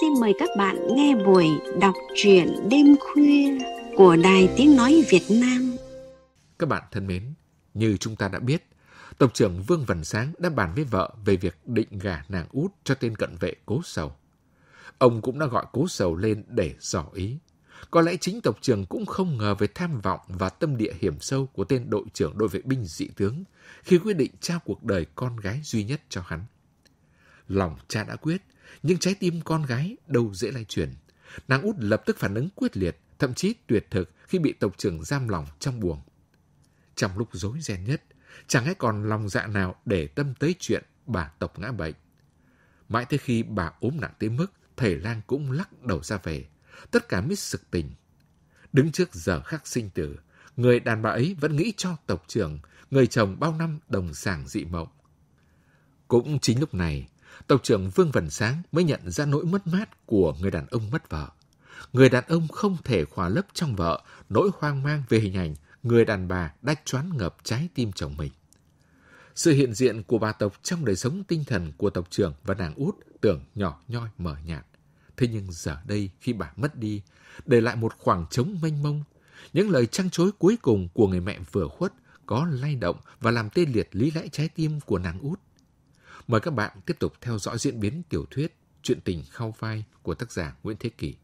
xin mời các bạn nghe buổi đọc truyện đêm khuya của Đài Tiếng Nói Việt Nam. Các bạn thân mến, như chúng ta đã biết, Tổng trưởng Vương Văn Sáng đã bàn với vợ về việc định gả nàng út cho tên cận vệ Cố Sầu. Ông cũng đã gọi Cố Sầu lên để dò ý. Có lẽ chính tộc trưởng cũng không ngờ về tham vọng và tâm địa hiểm sâu của tên đội trưởng đội vệ binh dị tướng khi quyết định trao cuộc đời con gái duy nhất cho hắn. Lòng cha đã quyết – nhưng trái tim con gái đâu dễ lay chuyển. Nàng út lập tức phản ứng quyết liệt, thậm chí tuyệt thực khi bị tộc trưởng giam lòng trong buồng. Trong lúc rối ren nhất, chẳng ai còn lòng dạ nào để tâm tới chuyện bà tộc ngã bệnh. Mãi tới khi bà ốm nặng tới mức, thầy lang cũng lắc đầu ra về. Tất cả mít sực tình. Đứng trước giờ khắc sinh tử, người đàn bà ấy vẫn nghĩ cho tộc trưởng, người chồng bao năm đồng sàng dị mộng. Cũng chính lúc này, tộc trưởng Vương Vân Sáng mới nhận ra nỗi mất mát của người đàn ông mất vợ. Người đàn ông không thể khỏa lấp trong vợ nỗi hoang mang về hình ảnh người đàn bà đã choán ngập trái tim chồng mình. Sự hiện diện của bà tộc trong đời sống tinh thần của tộc trưởng và nàng út tưởng nhỏ nhoi mờ nhạt. Thế nhưng giờ đây khi bà mất đi, để lại một khoảng trống mênh mông, những lời trăng chối cuối cùng của người mẹ vừa khuất có lay động và làm tê liệt lý lẽ trái tim của nàng út. Mời các bạn tiếp tục theo dõi diễn biến tiểu thuyết Chuyện tình khao vai của tác giả Nguyễn Thế Kỳ.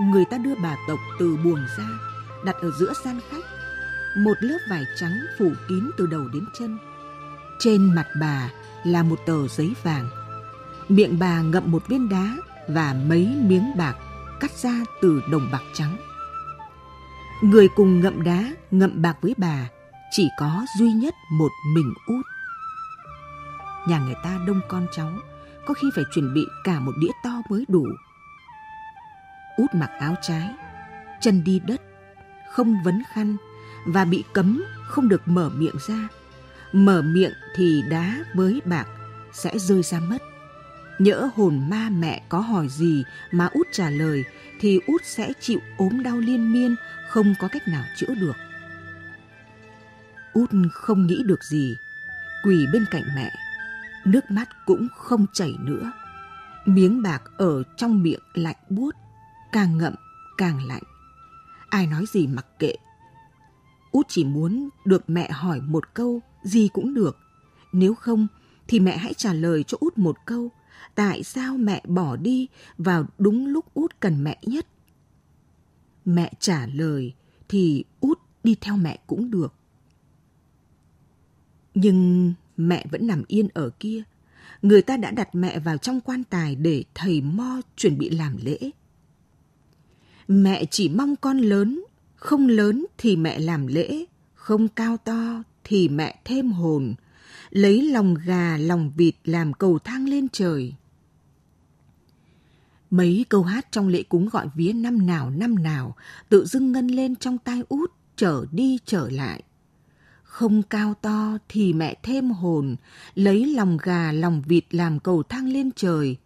Người ta đưa bà tộc từ buồng ra, đặt ở giữa gian khách. Một lớp vải trắng phủ kín từ đầu đến chân. Trên mặt bà là một tờ giấy vàng Miệng bà ngậm một viên đá và mấy miếng bạc cắt ra từ đồng bạc trắng. Người cùng ngậm đá, ngậm bạc với bà chỉ có duy nhất một mình út. Nhà người ta đông con cháu, có khi phải chuẩn bị cả một đĩa to mới đủ. Út mặc áo trái, chân đi đất, không vấn khăn và bị cấm không được mở miệng ra. Mở miệng thì đá với bạc sẽ rơi ra mất. Nhỡ hồn ma mẹ có hỏi gì mà út trả lời thì út sẽ chịu ốm đau liên miên, không có cách nào chữa được. Út không nghĩ được gì, quỳ bên cạnh mẹ, nước mắt cũng không chảy nữa. Miếng bạc ở trong miệng lạnh buốt, càng ngậm càng lạnh. Ai nói gì mặc kệ. Út chỉ muốn được mẹ hỏi một câu gì cũng được, nếu không thì mẹ hãy trả lời cho út một câu tại sao mẹ bỏ đi vào đúng lúc út cần mẹ nhất mẹ trả lời thì út đi theo mẹ cũng được nhưng mẹ vẫn nằm yên ở kia người ta đã đặt mẹ vào trong quan tài để thầy mo chuẩn bị làm lễ mẹ chỉ mong con lớn không lớn thì mẹ làm lễ không cao to thì mẹ thêm hồn lấy lòng gà lòng vịt làm cầu thang lên trời mấy câu hát trong lễ cúng gọi vía năm nào năm nào tự dưng ngân lên trong tai út trở đi trở lại không cao to thì mẹ thêm hồn lấy lòng gà lòng vịt làm cầu thang lên trời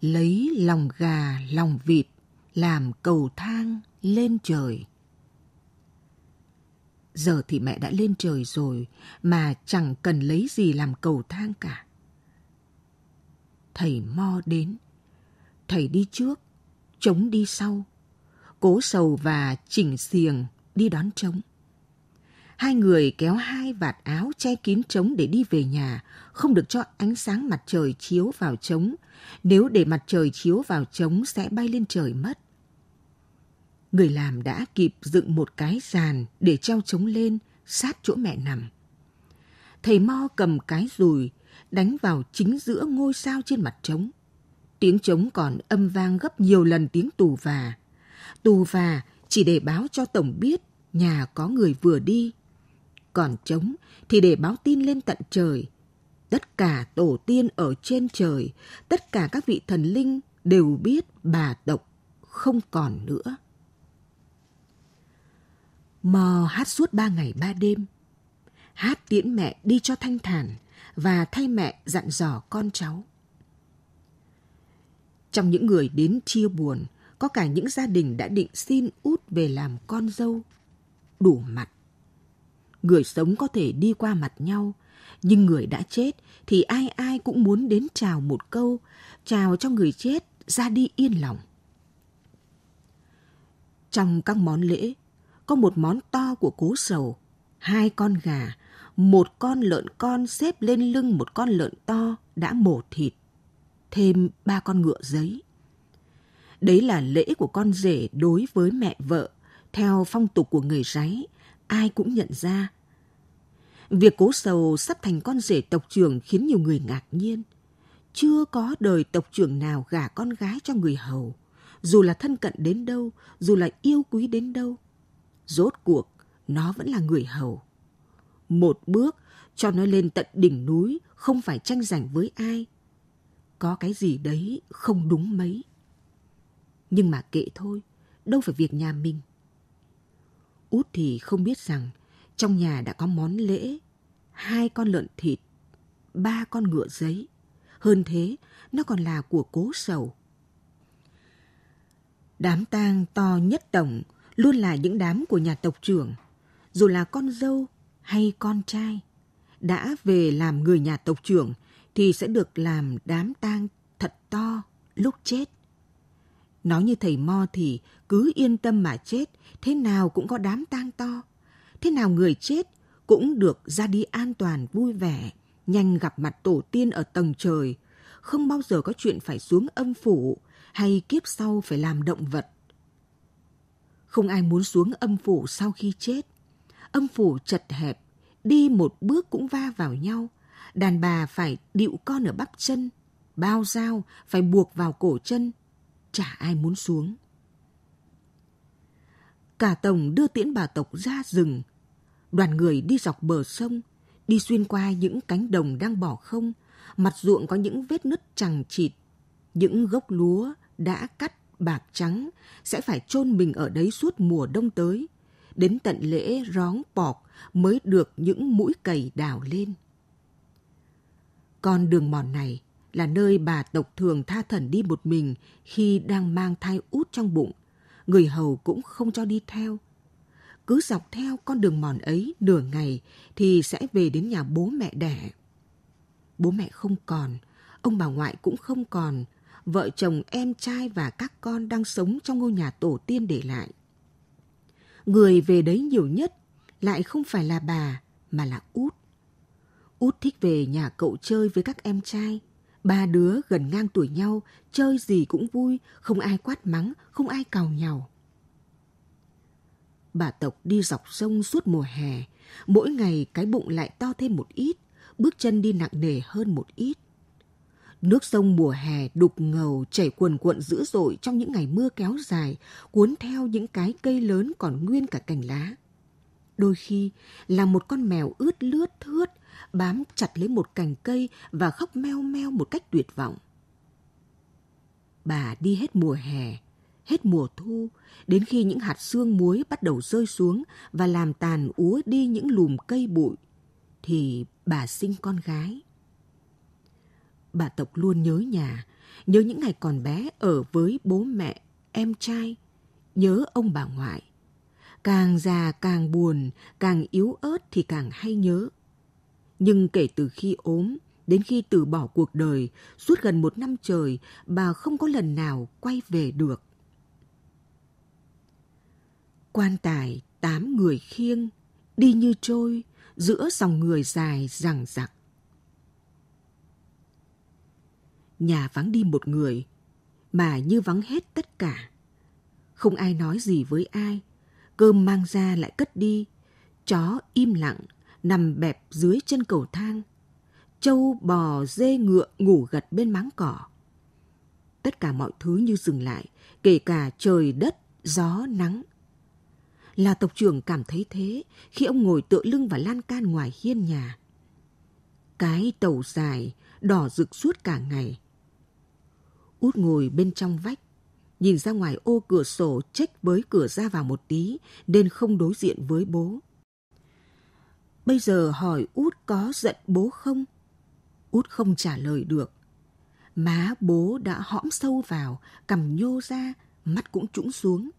lấy lòng gà lòng vịt làm cầu thang lên trời Giờ thì mẹ đã lên trời rồi mà chẳng cần lấy gì làm cầu thang cả. Thầy Mo đến. Thầy đi trước, trống đi sau. Cố sầu và chỉnh xiềng đi đón trống. Hai người kéo hai vạt áo che kín trống để đi về nhà, không được cho ánh sáng mặt trời chiếu vào trống. Nếu để mặt trời chiếu vào trống sẽ bay lên trời mất người làm đã kịp dựng một cái sàn để treo trống lên sát chỗ mẹ nằm. Thầy Mo cầm cái dùi đánh vào chính giữa ngôi sao trên mặt trống. Tiếng trống còn âm vang gấp nhiều lần tiếng tù và. Tù và chỉ để báo cho tổng biết nhà có người vừa đi. Còn trống thì để báo tin lên tận trời. Tất cả tổ tiên ở trên trời, tất cả các vị thần linh đều biết bà tộc không còn nữa. Mò hát suốt ba ngày ba đêm. Hát tiễn mẹ đi cho thanh thản và thay mẹ dặn dò con cháu. Trong những người đến chia buồn, có cả những gia đình đã định xin út về làm con dâu. Đủ mặt. Người sống có thể đi qua mặt nhau, nhưng người đã chết thì ai ai cũng muốn đến chào một câu, chào cho người chết ra đi yên lòng. Trong các món lễ, có một món to của cố sầu, hai con gà, một con lợn con xếp lên lưng một con lợn to đã mổ thịt, thêm ba con ngựa giấy. Đấy là lễ của con rể đối với mẹ vợ, theo phong tục của người ráy, ai cũng nhận ra. Việc cố sầu sắp thành con rể tộc trưởng khiến nhiều người ngạc nhiên. Chưa có đời tộc trưởng nào gả con gái cho người hầu, dù là thân cận đến đâu, dù là yêu quý đến đâu – Rốt cuộc, nó vẫn là người hầu. Một bước cho nó lên tận đỉnh núi không phải tranh giành với ai. Có cái gì đấy không đúng mấy. Nhưng mà kệ thôi, đâu phải việc nhà mình. Út thì không biết rằng trong nhà đã có món lễ, hai con lợn thịt, ba con ngựa giấy. Hơn thế, nó còn là của cố sầu. Đám tang to nhất tổng luôn là những đám của nhà tộc trưởng, dù là con dâu hay con trai, đã về làm người nhà tộc trưởng thì sẽ được làm đám tang thật to lúc chết. Nói như thầy Mo thì cứ yên tâm mà chết, thế nào cũng có đám tang to. Thế nào người chết cũng được ra đi an toàn vui vẻ, nhanh gặp mặt tổ tiên ở tầng trời, không bao giờ có chuyện phải xuống âm phủ hay kiếp sau phải làm động vật. Không ai muốn xuống âm phủ sau khi chết. Âm phủ chật hẹp, đi một bước cũng va vào nhau. Đàn bà phải điệu con ở bắp chân, bao dao phải buộc vào cổ chân. Chả ai muốn xuống. Cả tổng đưa tiễn bà tộc ra rừng. Đoàn người đi dọc bờ sông, đi xuyên qua những cánh đồng đang bỏ không, mặt ruộng có những vết nứt chẳng chịt, những gốc lúa đã cắt bạc trắng sẽ phải chôn mình ở đấy suốt mùa đông tới, đến tận lễ rón bọc mới được những mũi cầy đào lên. Con đường mòn này là nơi bà tộc thường tha thần đi một mình khi đang mang thai út trong bụng. Người hầu cũng không cho đi theo. Cứ dọc theo con đường mòn ấy nửa ngày thì sẽ về đến nhà bố mẹ đẻ. Bố mẹ không còn, ông bà ngoại cũng không còn, vợ chồng em trai và các con đang sống trong ngôi nhà tổ tiên để lại. Người về đấy nhiều nhất lại không phải là bà mà là út. Út thích về nhà cậu chơi với các em trai. Ba đứa gần ngang tuổi nhau, chơi gì cũng vui, không ai quát mắng, không ai cào nhào. Bà Tộc đi dọc sông suốt mùa hè, mỗi ngày cái bụng lại to thêm một ít, bước chân đi nặng nề hơn một ít. Nước sông mùa hè đục ngầu chảy cuồn cuộn dữ dội trong những ngày mưa kéo dài, cuốn theo những cái cây lớn còn nguyên cả cành lá. Đôi khi là một con mèo ướt lướt thướt, bám chặt lấy một cành cây và khóc meo meo một cách tuyệt vọng. Bà đi hết mùa hè, hết mùa thu, đến khi những hạt sương muối bắt đầu rơi xuống và làm tàn úa đi những lùm cây bụi, thì bà sinh con gái bà Tộc luôn nhớ nhà, nhớ những ngày còn bé ở với bố mẹ, em trai, nhớ ông bà ngoại. Càng già càng buồn, càng yếu ớt thì càng hay nhớ. Nhưng kể từ khi ốm, đến khi từ bỏ cuộc đời, suốt gần một năm trời, bà không có lần nào quay về được. Quan tài tám người khiêng, đi như trôi, giữa dòng người dài rằng rặc nhà vắng đi một người, mà như vắng hết tất cả. Không ai nói gì với ai, cơm mang ra lại cất đi, chó im lặng nằm bẹp dưới chân cầu thang, trâu bò dê ngựa ngủ gật bên máng cỏ. Tất cả mọi thứ như dừng lại, kể cả trời đất, gió, nắng. Là tộc trưởng cảm thấy thế khi ông ngồi tựa lưng và lan can ngoài hiên nhà. Cái tàu dài, đỏ rực suốt cả ngày. Út ngồi bên trong vách, nhìn ra ngoài ô cửa sổ trách với cửa ra vào một tí nên không đối diện với bố. Bây giờ hỏi Út có giận bố không? Út không trả lời được. Má bố đã hõm sâu vào, cầm nhô ra, mắt cũng trũng xuống.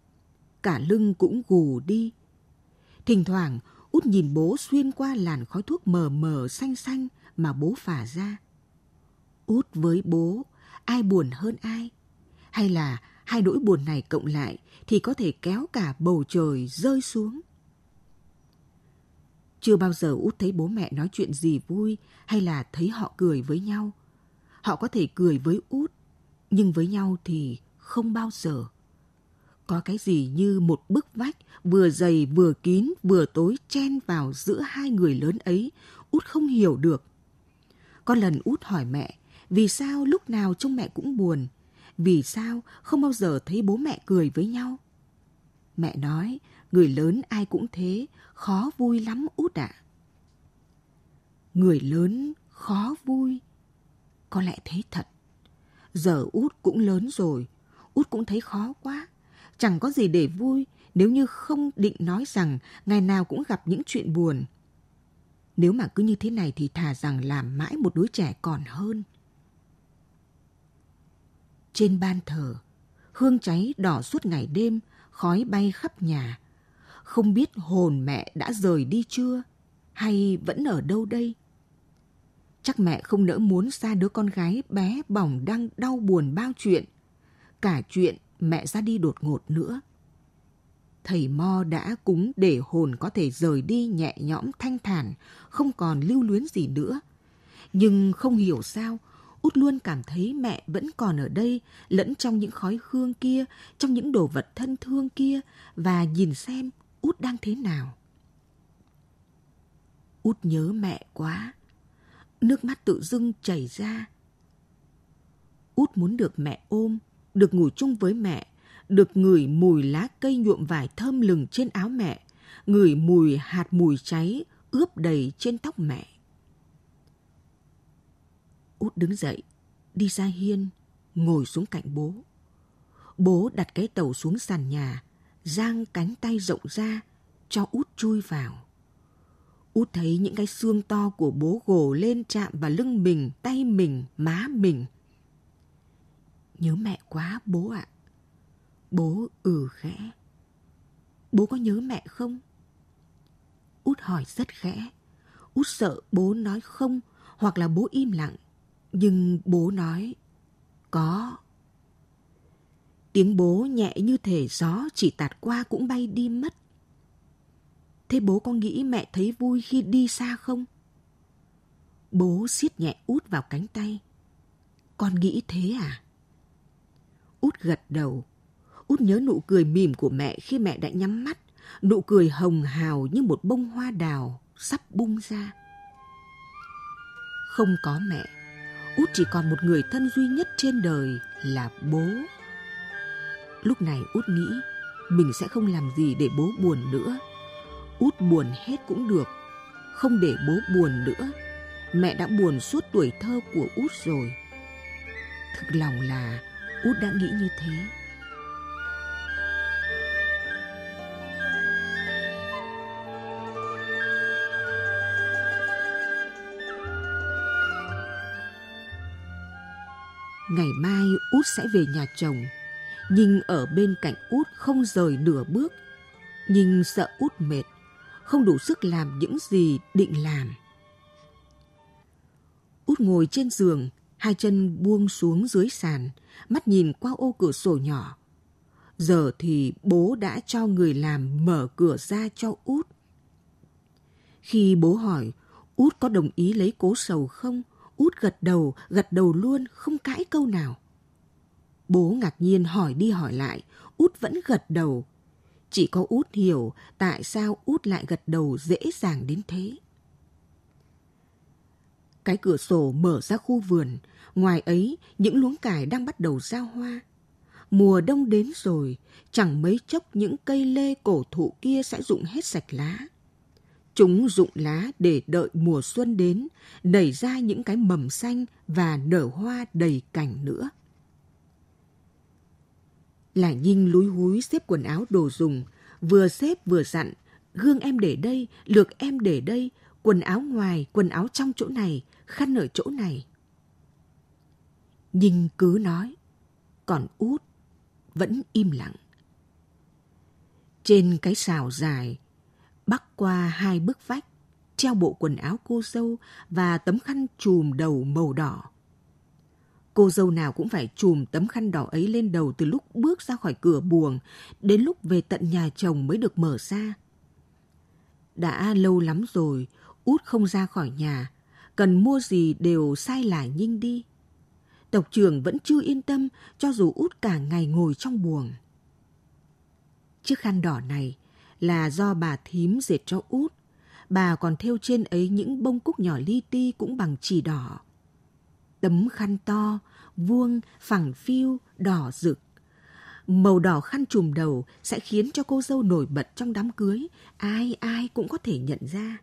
Cả lưng cũng gù đi. Thỉnh thoảng, Út nhìn bố xuyên qua làn khói thuốc mờ mờ xanh xanh mà bố phả ra. Út với bố ai buồn hơn ai? Hay là hai nỗi buồn này cộng lại thì có thể kéo cả bầu trời rơi xuống? Chưa bao giờ út thấy bố mẹ nói chuyện gì vui hay là thấy họ cười với nhau. Họ có thể cười với út, nhưng với nhau thì không bao giờ. Có cái gì như một bức vách vừa dày vừa kín vừa tối chen vào giữa hai người lớn ấy, út không hiểu được. Có lần út hỏi mẹ, vì sao lúc nào trông mẹ cũng buồn, vì sao không bao giờ thấy bố mẹ cười với nhau. Mẹ nói, người lớn ai cũng thế, khó vui lắm út ạ. À. Người lớn khó vui, có lẽ thế thật. Giờ út cũng lớn rồi, út cũng thấy khó quá, chẳng có gì để vui nếu như không định nói rằng ngày nào cũng gặp những chuyện buồn. Nếu mà cứ như thế này thì thà rằng làm mãi một đứa trẻ còn hơn. Trên ban thờ, hương cháy đỏ suốt ngày đêm, khói bay khắp nhà. Không biết hồn mẹ đã rời đi chưa, hay vẫn ở đâu đây? Chắc mẹ không nỡ muốn xa đứa con gái bé bỏng đang đau buồn bao chuyện. Cả chuyện mẹ ra đi đột ngột nữa. Thầy Mo đã cúng để hồn có thể rời đi nhẹ nhõm thanh thản, không còn lưu luyến gì nữa. Nhưng không hiểu sao, Út luôn cảm thấy mẹ vẫn còn ở đây, lẫn trong những khói hương kia, trong những đồ vật thân thương kia, và nhìn xem Út đang thế nào. Út nhớ mẹ quá. Nước mắt tự dưng chảy ra. Út muốn được mẹ ôm, được ngủ chung với mẹ, được ngửi mùi lá cây nhuộm vải thơm lừng trên áo mẹ, ngửi mùi hạt mùi cháy ướp đầy trên tóc mẹ. Út đứng dậy, đi ra hiên, ngồi xuống cạnh bố. Bố đặt cái tàu xuống sàn nhà, giang cánh tay rộng ra, cho út chui vào. Út thấy những cái xương to của bố gồ lên chạm vào lưng mình, tay mình, má mình. Nhớ mẹ quá bố ạ. À. Bố ừ khẽ. Bố có nhớ mẹ không? Út hỏi rất khẽ. Út sợ bố nói không hoặc là bố im lặng nhưng bố nói, có. Tiếng bố nhẹ như thể gió chỉ tạt qua cũng bay đi mất. Thế bố có nghĩ mẹ thấy vui khi đi xa không? Bố siết nhẹ út vào cánh tay. Con nghĩ thế à? Út gật đầu. Út nhớ nụ cười mỉm của mẹ khi mẹ đã nhắm mắt, nụ cười hồng hào như một bông hoa đào sắp bung ra. Không có mẹ, út chỉ còn một người thân duy nhất trên đời là bố lúc này út nghĩ mình sẽ không làm gì để bố buồn nữa út buồn hết cũng được không để bố buồn nữa mẹ đã buồn suốt tuổi thơ của út rồi thực lòng là út đã nghĩ như thế Ngày mai Út sẽ về nhà chồng. Nhưng ở bên cạnh Út không rời nửa bước. Nhưng sợ Út mệt, không đủ sức làm những gì định làm. Út ngồi trên giường, hai chân buông xuống dưới sàn, mắt nhìn qua ô cửa sổ nhỏ. Giờ thì bố đã cho người làm mở cửa ra cho Út. Khi bố hỏi Út có đồng ý lấy cố sầu không, út gật đầu, gật đầu luôn, không cãi câu nào. Bố ngạc nhiên hỏi đi hỏi lại, út vẫn gật đầu. Chỉ có út hiểu tại sao út lại gật đầu dễ dàng đến thế. Cái cửa sổ mở ra khu vườn, ngoài ấy những luống cải đang bắt đầu ra hoa. Mùa đông đến rồi, chẳng mấy chốc những cây lê cổ thụ kia sẽ rụng hết sạch lá. Chúng rụng lá để đợi mùa xuân đến, đẩy ra những cái mầm xanh và nở hoa đầy cảnh nữa. Là Nhinh lúi húi xếp quần áo đồ dùng, vừa xếp vừa dặn, gương em để đây, lược em để đây, quần áo ngoài, quần áo trong chỗ này, khăn ở chỗ này. Nhinh cứ nói, còn út vẫn im lặng. Trên cái xào dài, bắc qua hai bức vách, treo bộ quần áo cô dâu và tấm khăn trùm đầu màu đỏ. Cô dâu nào cũng phải trùm tấm khăn đỏ ấy lên đầu từ lúc bước ra khỏi cửa buồng đến lúc về tận nhà chồng mới được mở ra. Đã lâu lắm rồi, út không ra khỏi nhà, cần mua gì đều sai lại nhinh đi. Tộc trưởng vẫn chưa yên tâm cho dù út cả ngày ngồi trong buồng. Chiếc khăn đỏ này là do bà thím dệt cho út. Bà còn thêu trên ấy những bông cúc nhỏ li ti cũng bằng chỉ đỏ. Tấm khăn to, vuông, phẳng phiu, đỏ rực. Màu đỏ khăn trùm đầu sẽ khiến cho cô dâu nổi bật trong đám cưới, ai ai cũng có thể nhận ra.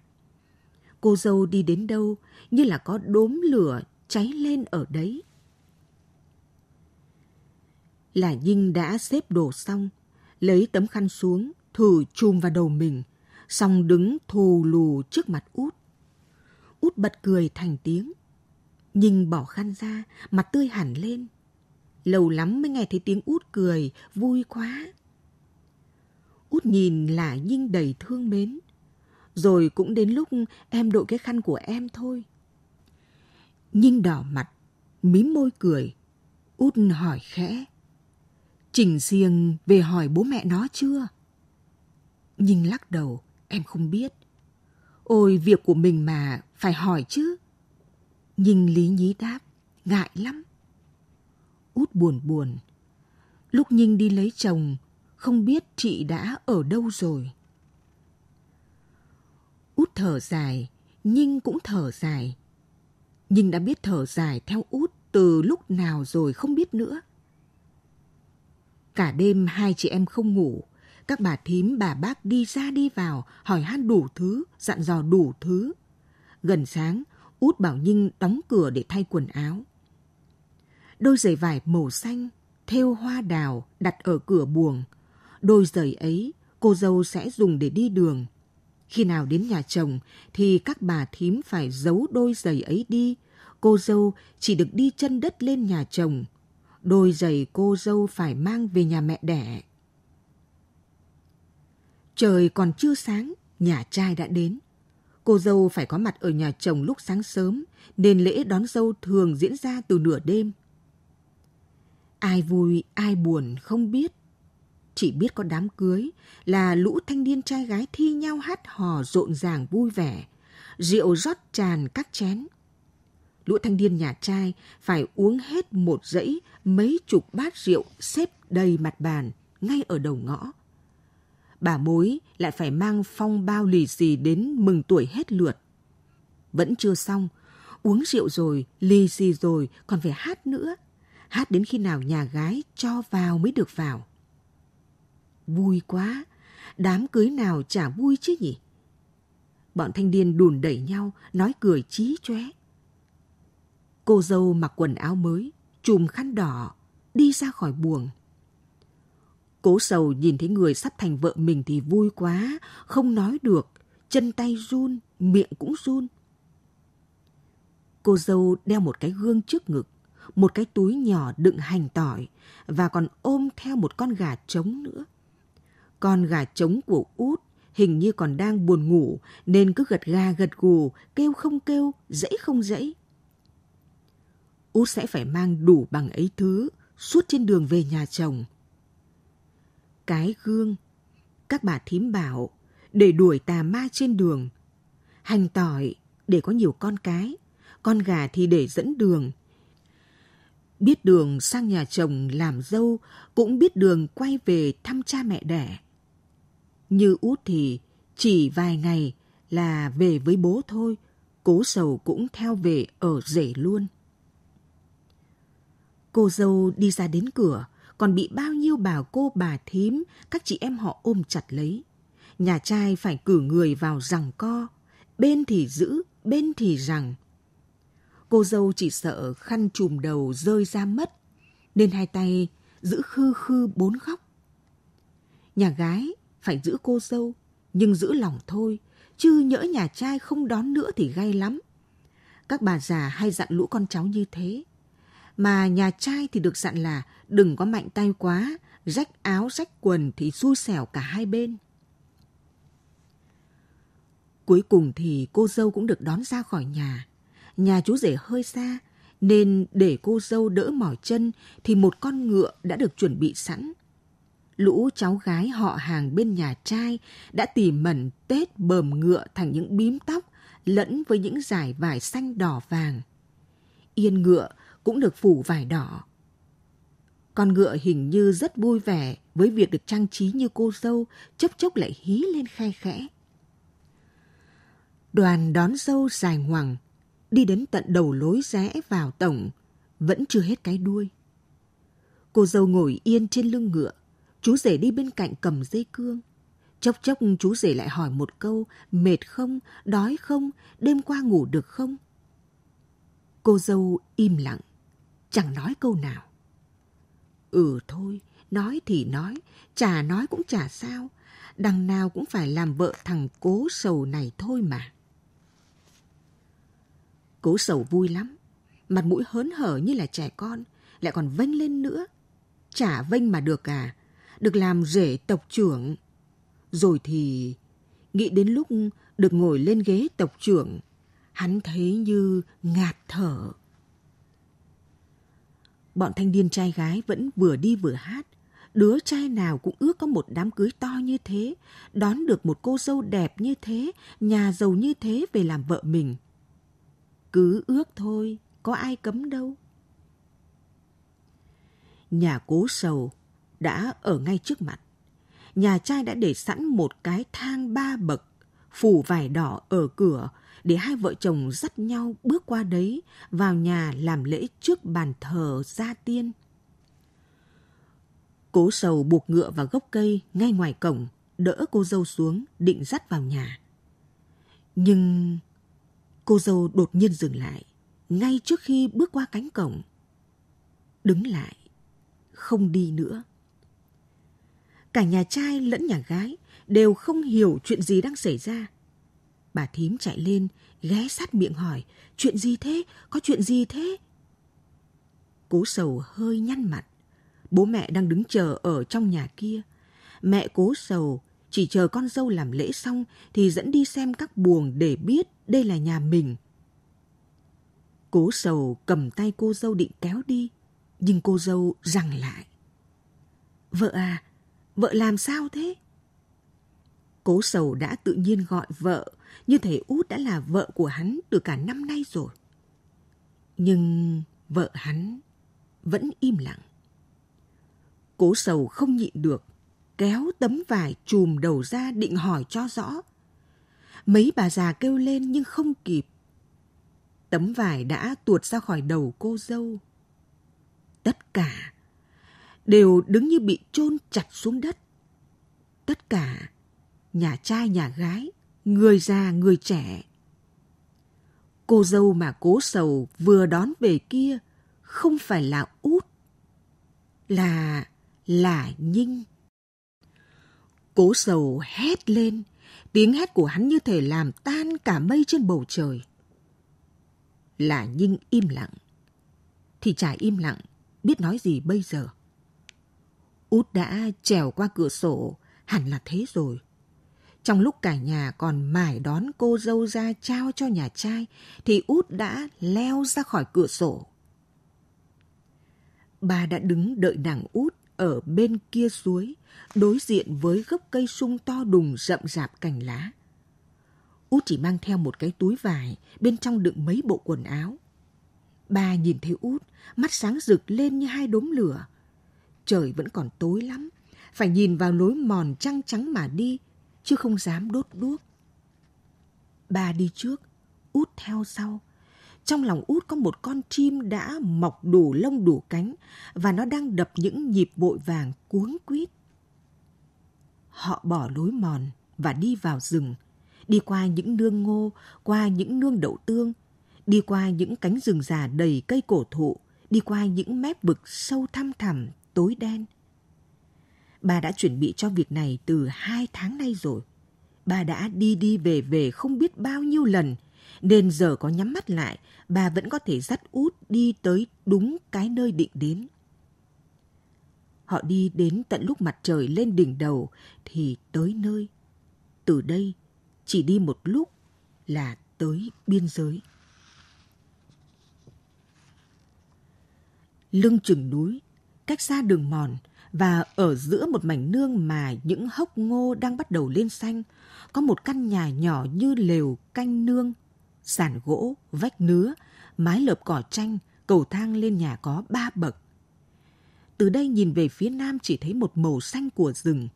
Cô dâu đi đến đâu như là có đốm lửa cháy lên ở đấy. Là Dinh đã xếp đồ xong, lấy tấm khăn xuống, thử chùm vào đầu mình, xong đứng thù lù trước mặt út. Út bật cười thành tiếng. Nhìn bỏ khăn ra, mặt tươi hẳn lên. Lâu lắm mới nghe thấy tiếng út cười, vui quá. Út nhìn là Nhinh đầy thương mến. Rồi cũng đến lúc em đội cái khăn của em thôi. Nhinh đỏ mặt, mím môi cười. Út hỏi khẽ. Trình siêng về hỏi bố mẹ nó chưa? Nhìn lắc đầu, em không biết. Ôi, việc của mình mà, phải hỏi chứ. Nhìn lý nhí đáp, ngại lắm. Út buồn buồn. Lúc Nhinh đi lấy chồng, không biết chị đã ở đâu rồi. Út thở dài, Nhinh cũng thở dài. Nhinh đã biết thở dài theo út từ lúc nào rồi không biết nữa. Cả đêm hai chị em không ngủ, các bà thím bà bác đi ra đi vào, hỏi han đủ thứ, dặn dò đủ thứ. Gần sáng, Út Bảo Nhinh đóng cửa để thay quần áo. Đôi giày vải màu xanh, thêu hoa đào đặt ở cửa buồng. Đôi giày ấy cô dâu sẽ dùng để đi đường. Khi nào đến nhà chồng thì các bà thím phải giấu đôi giày ấy đi. Cô dâu chỉ được đi chân đất lên nhà chồng. Đôi giày cô dâu phải mang về nhà mẹ đẻ. Trời còn chưa sáng, nhà trai đã đến. Cô dâu phải có mặt ở nhà chồng lúc sáng sớm, nên lễ đón dâu thường diễn ra từ nửa đêm. Ai vui, ai buồn không biết. Chỉ biết có đám cưới là lũ thanh niên trai gái thi nhau hát hò rộn ràng vui vẻ, rượu rót tràn các chén. Lũ thanh niên nhà trai phải uống hết một dãy mấy chục bát rượu xếp đầy mặt bàn ngay ở đầu ngõ bà mối lại phải mang phong bao lì xì đến mừng tuổi hết lượt. Vẫn chưa xong, uống rượu rồi, lì xì rồi, còn phải hát nữa. Hát đến khi nào nhà gái cho vào mới được vào. Vui quá, đám cưới nào chả vui chứ nhỉ? Bọn thanh niên đùn đẩy nhau, nói cười chí chóe. Cô dâu mặc quần áo mới, chùm khăn đỏ, đi ra khỏi buồng. Cố sầu nhìn thấy người sắp thành vợ mình thì vui quá, không nói được, chân tay run, miệng cũng run. Cô dâu đeo một cái gương trước ngực, một cái túi nhỏ đựng hành tỏi và còn ôm theo một con gà trống nữa. Con gà trống của út hình như còn đang buồn ngủ nên cứ gật gà gật gù, kêu không kêu, dãy không dãy. Út sẽ phải mang đủ bằng ấy thứ suốt trên đường về nhà chồng – cái gương. Các bà thím bảo, để đuổi tà ma trên đường. Hành tỏi, để có nhiều con cái. Con gà thì để dẫn đường. Biết đường sang nhà chồng làm dâu, cũng biết đường quay về thăm cha mẹ đẻ. Như út thì chỉ vài ngày là về với bố thôi, cố sầu cũng theo về ở rể luôn. Cô dâu đi ra đến cửa, còn bị bao nhiêu bà cô bà thím, các chị em họ ôm chặt lấy. Nhà trai phải cử người vào rằng co, bên thì giữ, bên thì rằng. Cô dâu chỉ sợ khăn trùm đầu rơi ra mất, nên hai tay giữ khư khư bốn góc. Nhà gái phải giữ cô dâu, nhưng giữ lòng thôi, chứ nhỡ nhà trai không đón nữa thì gay lắm. Các bà già hay dặn lũ con cháu như thế, mà nhà trai thì được dặn là đừng có mạnh tay quá, rách áo rách quần thì xui xẻo cả hai bên. Cuối cùng thì cô dâu cũng được đón ra khỏi nhà. Nhà chú rể hơi xa, nên để cô dâu đỡ mỏi chân thì một con ngựa đã được chuẩn bị sẵn. Lũ cháu gái họ hàng bên nhà trai đã tỉ mẩn tết bờm ngựa thành những bím tóc lẫn với những dải vải xanh đỏ vàng. Yên ngựa cũng được phủ vải đỏ. Con ngựa hình như rất vui vẻ với việc được trang trí như cô dâu, chốc chốc lại hí lên khai khẽ. Đoàn đón dâu dài ngoằng, đi đến tận đầu lối rẽ vào tổng, vẫn chưa hết cái đuôi. Cô dâu ngồi yên trên lưng ngựa, chú rể đi bên cạnh cầm dây cương. Chốc chốc chú rể lại hỏi một câu, mệt không, đói không, đêm qua ngủ được không? Cô dâu im lặng chẳng nói câu nào. Ừ thôi, nói thì nói, chả nói cũng chả sao, đằng nào cũng phải làm vợ thằng cố sầu này thôi mà. Cố sầu vui lắm, mặt mũi hớn hở như là trẻ con, lại còn vênh lên nữa. Chả vênh mà được à, được làm rể tộc trưởng. Rồi thì, nghĩ đến lúc được ngồi lên ghế tộc trưởng, hắn thấy như ngạt thở bọn thanh niên trai gái vẫn vừa đi vừa hát. Đứa trai nào cũng ước có một đám cưới to như thế, đón được một cô dâu đẹp như thế, nhà giàu như thế về làm vợ mình. Cứ ước thôi, có ai cấm đâu. Nhà cố sầu đã ở ngay trước mặt. Nhà trai đã để sẵn một cái thang ba bậc, phủ vải đỏ ở cửa, để hai vợ chồng dắt nhau bước qua đấy vào nhà làm lễ trước bàn thờ gia tiên. Cố sầu buộc ngựa vào gốc cây ngay ngoài cổng, đỡ cô dâu xuống, định dắt vào nhà. Nhưng cô dâu đột nhiên dừng lại, ngay trước khi bước qua cánh cổng. Đứng lại, không đi nữa. Cả nhà trai lẫn nhà gái đều không hiểu chuyện gì đang xảy ra Bà thím chạy lên, ghé sát miệng hỏi, chuyện gì thế, có chuyện gì thế? Cố sầu hơi nhăn mặt. Bố mẹ đang đứng chờ ở trong nhà kia. Mẹ cố sầu chỉ chờ con dâu làm lễ xong thì dẫn đi xem các buồng để biết đây là nhà mình. Cố sầu cầm tay cô dâu định kéo đi, nhưng cô dâu rằng lại. Vợ à, vợ làm sao thế? Cố sầu đã tự nhiên gọi vợ, như thể út đã là vợ của hắn từ cả năm nay rồi. Nhưng vợ hắn vẫn im lặng. Cố sầu không nhịn được, kéo tấm vải chùm đầu ra định hỏi cho rõ. Mấy bà già kêu lên nhưng không kịp. Tấm vải đã tuột ra khỏi đầu cô dâu. Tất cả đều đứng như bị chôn chặt xuống đất. Tất cả nhà trai nhà gái, người già người trẻ. Cô dâu mà cố sầu vừa đón về kia không phải là út, là là Nhinh. Cố sầu hét lên, tiếng hét của hắn như thể làm tan cả mây trên bầu trời. Là Nhinh im lặng. Thì chả im lặng, biết nói gì bây giờ. Út đã trèo qua cửa sổ, hẳn là thế rồi. Trong lúc cả nhà còn mải đón cô dâu ra trao cho nhà trai, thì út đã leo ra khỏi cửa sổ. Bà đã đứng đợi nàng út ở bên kia suối, đối diện với gốc cây sung to đùng rậm rạp cành lá. Út chỉ mang theo một cái túi vải, bên trong đựng mấy bộ quần áo. Bà nhìn thấy Út, mắt sáng rực lên như hai đốm lửa. Trời vẫn còn tối lắm, phải nhìn vào lối mòn trăng trắng mà đi chứ không dám đốt đuốc. Bà đi trước, út theo sau. Trong lòng út có một con chim đã mọc đủ lông đủ cánh và nó đang đập những nhịp vội vàng cuống quýt. Họ bỏ lối mòn và đi vào rừng, đi qua những nương ngô, qua những nương đậu tương, đi qua những cánh rừng già đầy cây cổ thụ, đi qua những mép vực sâu thăm thẳm, tối đen – Bà đã chuẩn bị cho việc này từ hai tháng nay rồi. Bà đã đi đi về về không biết bao nhiêu lần, nên giờ có nhắm mắt lại, bà vẫn có thể dắt út đi tới đúng cái nơi định đến. Họ đi đến tận lúc mặt trời lên đỉnh đầu thì tới nơi. Từ đây chỉ đi một lúc là tới biên giới. Lưng chừng núi, cách xa đường mòn, và ở giữa một mảnh nương mà những hốc ngô đang bắt đầu lên xanh, có một căn nhà nhỏ như lều canh nương, sàn gỗ, vách nứa, mái lợp cỏ tranh, cầu thang lên nhà có ba bậc. Từ đây nhìn về phía nam chỉ thấy một màu xanh của rừng,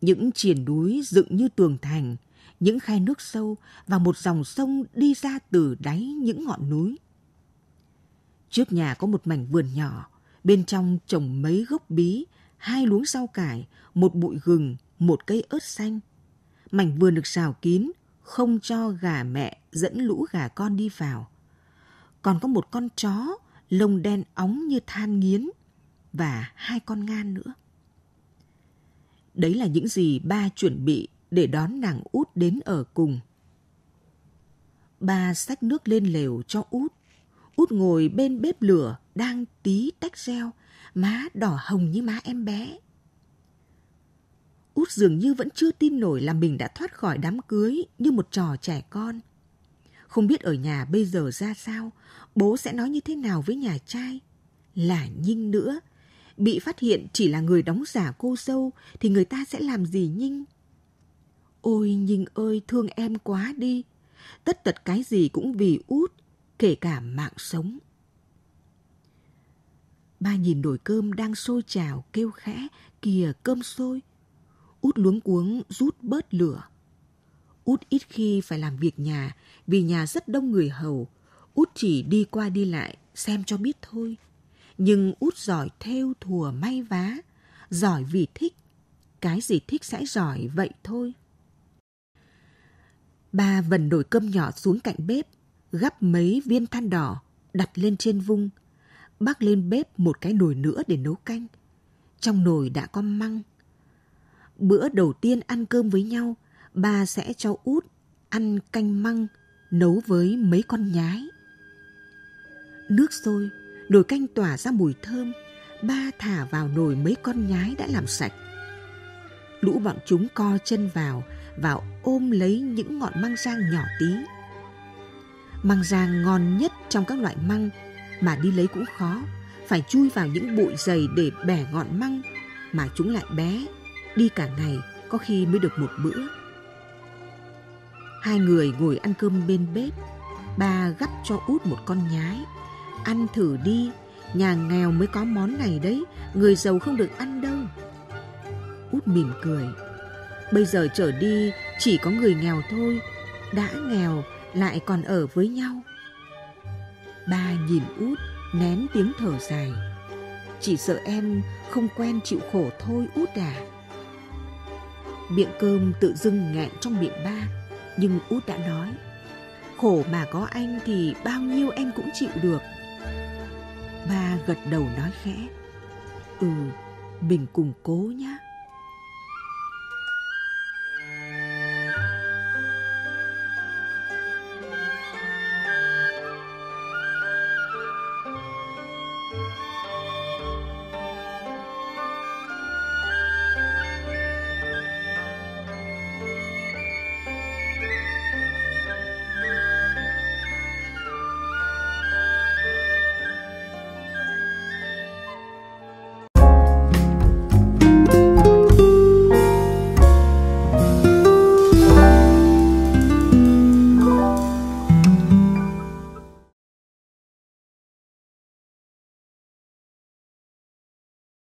những triển núi dựng như tường thành, những khe nước sâu và một dòng sông đi ra từ đáy những ngọn núi. Trước nhà có một mảnh vườn nhỏ, bên trong trồng mấy gốc bí hai luống rau cải, một bụi gừng, một cây ớt xanh. Mảnh vườn được xào kín, không cho gà mẹ dẫn lũ gà con đi vào. Còn có một con chó, lông đen óng như than nghiến, và hai con ngan nữa. Đấy là những gì ba chuẩn bị để đón nàng út đến ở cùng. Ba xách nước lên lều cho út. Út ngồi bên bếp lửa đang tí tách reo má đỏ hồng như má em bé. Út dường như vẫn chưa tin nổi là mình đã thoát khỏi đám cưới như một trò trẻ con. Không biết ở nhà bây giờ ra sao, bố sẽ nói như thế nào với nhà trai. Là Nhinh nữa, bị phát hiện chỉ là người đóng giả cô dâu thì người ta sẽ làm gì Nhinh? Ôi Nhinh ơi, thương em quá đi. Tất tật cái gì cũng vì út, kể cả mạng sống. Ba nhìn nồi cơm đang sôi trào kêu khẽ, kìa cơm sôi. Út luống cuống rút bớt lửa. Út ít khi phải làm việc nhà, vì nhà rất đông người hầu. Út chỉ đi qua đi lại, xem cho biết thôi. Nhưng Út giỏi thêu thùa may vá, giỏi vì thích. Cái gì thích sẽ giỏi vậy thôi. Ba vần nồi cơm nhỏ xuống cạnh bếp, gắp mấy viên than đỏ, đặt lên trên vung – bác lên bếp một cái nồi nữa để nấu canh. Trong nồi đã có măng. Bữa đầu tiên ăn cơm với nhau, bà sẽ cho út ăn canh măng nấu với mấy con nhái. Nước sôi, nồi canh tỏa ra mùi thơm, ba thả vào nồi mấy con nhái đã làm sạch. Lũ bọn chúng co chân vào và ôm lấy những ngọn măng rang nhỏ tí. Măng rang ngon nhất trong các loại măng mà đi lấy cũng khó, phải chui vào những bụi dày để bẻ ngọn măng mà chúng lại bé, đi cả ngày có khi mới được một bữa. Hai người ngồi ăn cơm bên bếp, ba gắp cho út một con nhái. Ăn thử đi, nhà nghèo mới có món này đấy, người giàu không được ăn đâu. Út mỉm cười, bây giờ trở đi chỉ có người nghèo thôi, đã nghèo lại còn ở với nhau. Ba nhìn út, nén tiếng thở dài. Chỉ sợ em không quen chịu khổ thôi út à. Miệng cơm tự dưng nghẹn trong miệng ba, nhưng út đã nói. Khổ mà có anh thì bao nhiêu em cũng chịu được. Ba gật đầu nói khẽ. Ừ, mình cùng cố nhé.